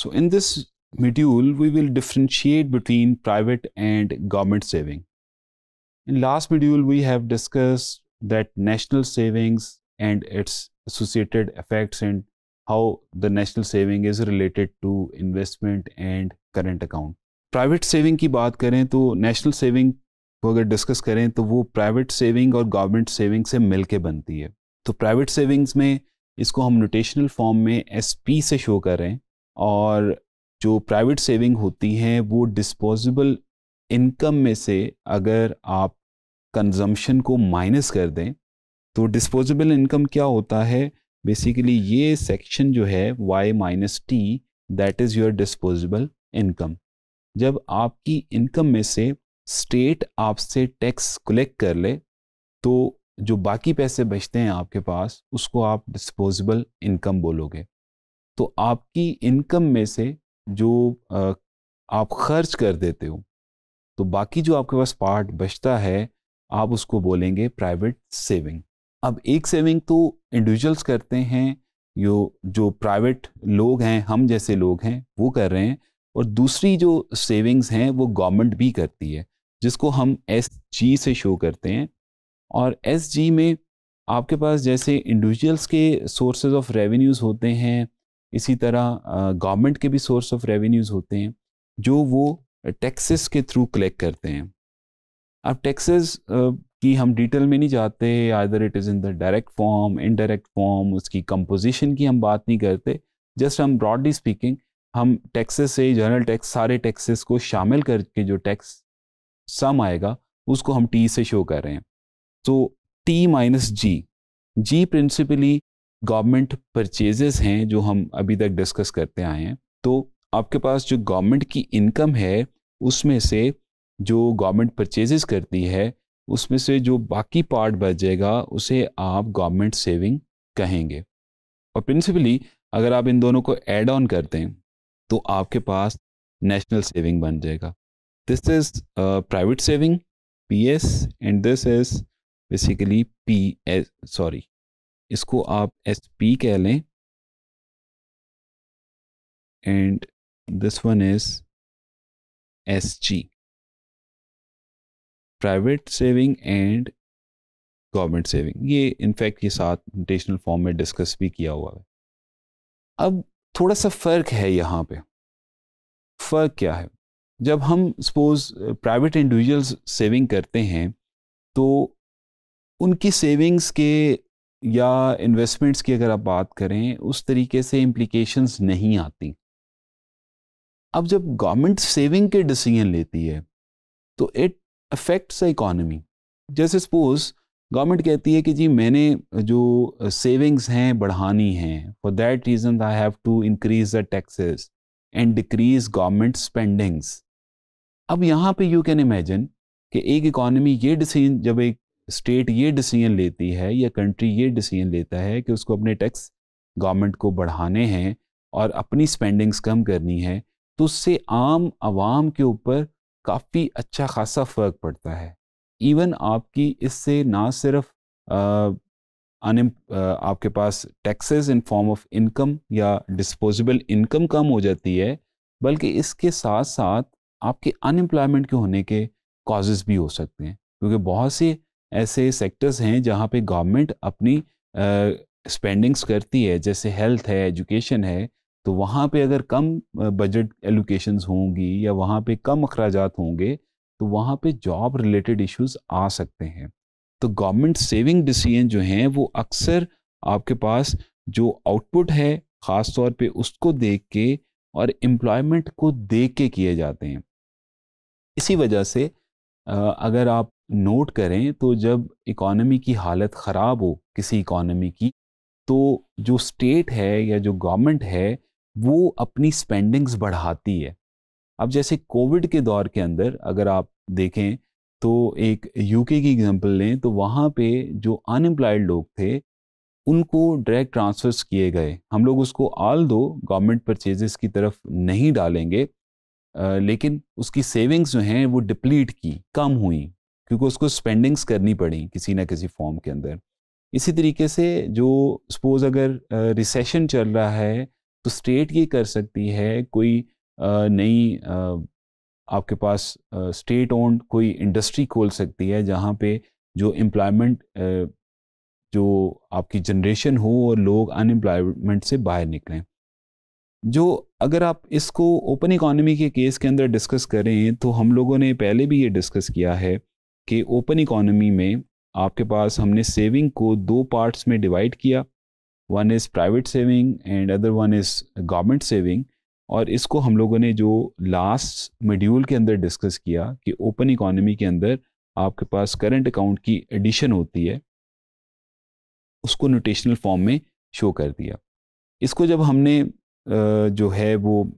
So in this module, we will differentiate between private and government saving. In last module, we have discussed that national savings and its associated effects and how the national saving is related to investment and current account. private saving ki baat करें to national saving को अगर discuss करें तो वो private saving और government saving से मिल के बनती है तो प्राइवेट सेविंग्स में इसको हम नोटेशनल फॉर्म में एस पी से शो कर रहे हैं और जो प्राइवेट सेविंग होती हैं वो डिस्पोजेबल इनकम में से अगर आप कंजम्पशन को माइनस कर दें तो डिस्पोजेबल इनकम क्या होता है बेसिकली ये सेक्शन जो है Y minus T that is your disposable income जब आपकी इनकम में से स्टेट आपसे टैक्स कलेक्ट कर ले तो जो बाकी पैसे बचते हैं आपके पास उसको आप डिस्पोजेबल इनकम बोलोगे तो आपकी इनकम में से जो आप खर्च कर देते हो तो बाकी जो आपके पास पार्ट बचता है आप उसको बोलेंगे प्राइवेट सेविंग अब एक सेविंग तो इंडिविजुअल्स करते हैं जो जो प्राइवेट लोग हैं हम जैसे लोग हैं वो कर रहे हैं और दूसरी जो सेविंग्स हैं वो गवर्नमेंट भी करती है जिसको हम एस जी से शो करते हैं और एस जी में आपके पास जैसे इंडिविजुअल्स के सोर्सेज ऑफ रेवेन्यूज़ होते हैं इसी तरह गवर्नमेंट के भी सोर्स ऑफ रेवेन्यूज़ होते हैं जो वो टैक्सेस के थ्रू कलेक्ट करते हैं अब टैक्सेस की हम डिटेल में नहीं जाते other it is in the direct form indirect form उसकी कंपोजिशन की हम बात नहीं करते जस्ट हम ब्रॉडली स्पीकिंग हम टैक्सेस से जनरल टैक्स सारे टैक्सेस को शामिल करके जो टैक्स सम आएगा उसको हम टी से शो कर रहे हैं तो T minus G G principally government purchases हैं जो हम अभी तक डिस्कस करते आए हैं तो आपके पास जो गवर्नमेंट की इनकम है उसमें से जो गवर्नमेंट परचेजेस करती है उसमें से जो बाकी पार्ट बच जाएगा उसे आप गवर्नमेंट सेविंग कहेंगे और प्रिंसिपली अगर आप इन दोनों को एड ऑन करते हैं तो आपके पास नेशनल सेविंग बन जाएगा this is private saving P S and this is basically P S sorry इसको आप एस पी कह लें and this one is S G private saving and government saving ये इनफैक्ट ये साथ नोटेशनल फॉर्म में डिस्कस भी किया हुआ है अब थोड़ा सा फ़र्क है यहाँ पे फ़र्क क्या है जब हम सपोज प्राइवेट इंडिविजुअल्स सेविंग करते हैं तो उनकी सेविंग्स के या इन्वेस्टमेंट्स की अगर आप बात करें उस तरीके से इम्प्लिकेशंस नहीं आती अब जब गवर्नमेंट सेविंग के डिसीजन लेती है तो इट अफेक्ट्स इकॉनमी जैसे सपोज गवर्नमेंट कहती है कि जी मैंने जो सेविंग्स हैं बढ़ानी हैं for that reason I have to increase the taxes and decrease government spendings अब यहाँ पे यू कैन इमेजिन कि एक इकॉनमी ये डिसीजन जब एक स्टेट ये डिसीजन लेती है या कंट्री ये डिसीजन लेता है कि उसको अपने टैक्स गवर्नमेंट को बढ़ाने हैं और अपनी स्पेंडिंग्स कम करनी है तो उससे आम आवाम के ऊपर काफ़ी अच्छा खासा फ़र्क पड़ता है इवन आपकी इससे ना सिर्फ अनएम आपके पास taxes in form of income या डिस्पोजेबल इनकम कम हो जाती है बल्कि इसके साथ साथ आपके अनएम्प्लॉयमेंट के होने के कॉजेज़ भी हो सकते हैं क्योंकि बहुत से ऐसे सेक्टर्स हैं जहाँ पे गवर्नमेंट अपनी स्पेंडिंग्स करती है जैसे हेल्थ है एजुकेशन है तो वहाँ पे अगर कम बजट एलोकेशन होंगी या वहाँ पे कम अखराज होंगे तो वहाँ पे जॉब रिलेटेड इश्यूज आ सकते हैं तो गवर्नमेंट सेविंग डिसीजन जो हैं वो अक्सर आपके पास जो आउटपुट है ख़ास तौर पे उसको देख के और एम्प्लॉयमेंट को देख के किए जाते हैं इसी वजह से अगर आप नोट करें तो जब इकोनॉमी की हालत ख़राब हो किसी इकॉनमी की तो जो स्टेट है या जो गवर्नमेंट है वो अपनी स्पेंडिंग्स बढ़ाती है अब जैसे कोविड के दौर के अंदर अगर आप देखें तो एक यूके की एग्जांपल लें तो वहाँ पे जो अनएम्प्लॉयड लोग थे उनको डायरेक्ट ट्रांसफ़र्स किए गए हम लोग उसको आल दो गवर्नमेंट परचेजेस की तरफ नहीं डालेंगे लेकिन उसकी सेविंग्स जो हैं वो डिप्लीट की कम हुई क्योंकि उसको स्पेंडिंग्स करनी पड़ी किसी ना किसी फॉर्म के अंदर इसी तरीके से जो सपोज़ अगर रिसेशन चल रहा है तो स्टेट ये कर सकती है कोई नई आपके पास स्टेट ओन्ड कोई इंडस्ट्री खोल सकती है जहाँ पे जो एम्प्लॉयमेंट जो आपकी जनरेशन हो और लोग अनएम्प्लॉयमेंट से बाहर निकलें जो अगर आप इसको ओपन इकोनॉमी के केस के अंदर डिस्कस करें तो हम लोगों ने पहले भी ये डिस्कस किया है कि ओपन इकोनॉमी में आपके पास हमने सेविंग को दो पार्ट्स में डिवाइड किया one is private saving and other one is government saving और इसको हम लोगों ने जो लास्ट मेड्यूल के अंदर डिस्कस किया कि ओपन इकोनॉमी के अंदर आपके पास करंट अकाउंट की एडिशन होती है उसको नोटेशनल फॉर्म में शो कर दिया इसको जब हमने जो है वो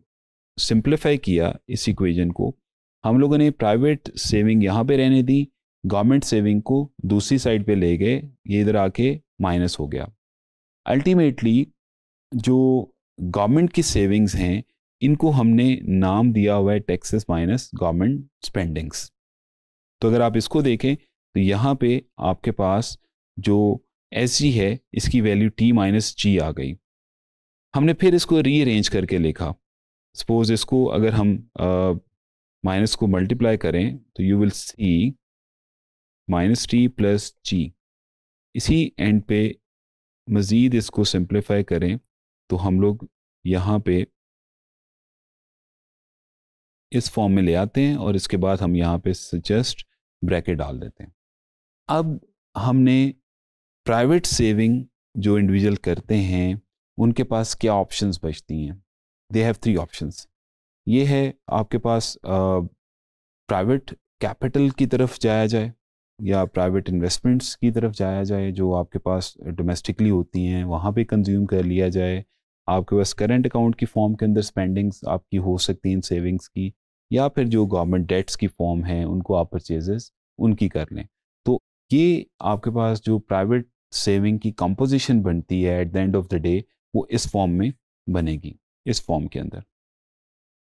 सिंप्लीफाई किया इस इक्वेशन को हम लोगों ने प्राइवेट सेविंग यहाँ पे रहने दी गवर्नमेंट सेविंग को दूसरी साइड पे ले गए ये इधर आके माइनस हो गया अल्टीमेटली जो गवर्नमेंट की सेविंग्स हैं इनको हमने नाम दिया हुआ है टैक्सेस माइनस गवर्नमेंट स्पेंडिंग्स तो अगर आप इसको देखें तो यहाँ पे आपके पास जो एस है इसकी वैल्यू टी माइनस जी आ गई हमने फिर इसको रीअरेंज करके लिखा सपोज इसको अगर हम माइनस को मल्टीप्लाई करें तो you will see minus T plus G इसी एंड पे मज़ीद इसको सिंप्लीफाई करें तो हम लोग यहाँ पे इस फॉर्म में ले आते हैं और इसके बाद हम यहाँ पे सजेस्ट ब्रैकेट डाल देते हैं अब हमने प्राइवेट सेविंग जो इंडिविजुअल करते हैं उनके पास क्या ऑप्शंस बचती हैं दे हैव थ्री ऑप्शंस ये है आपके पास प्राइवेट कैपिटल की तरफ जाया जाए या प्राइवेट इन्वेस्टमेंट्स की तरफ जाया जाए जो आपके पास डोमेस्टिकली होती हैं वहाँ पे कंज्यूम कर लिया जाए आपके पास करंट अकाउंट की फॉर्म के अंदर स्पेंडिंग्स आपकी हो सकती हैं सेविंग्स की या फिर जो गवर्नमेंट डेट्स की फॉर्म है उनको आप परचेजेस उनकी कर लें तो ये आपके पास जो प्राइवेट सेविंग की कंपोजिशन बनती है at the end of the day वो इस फॉर्म में बनेगी इस फॉर्म के अंदर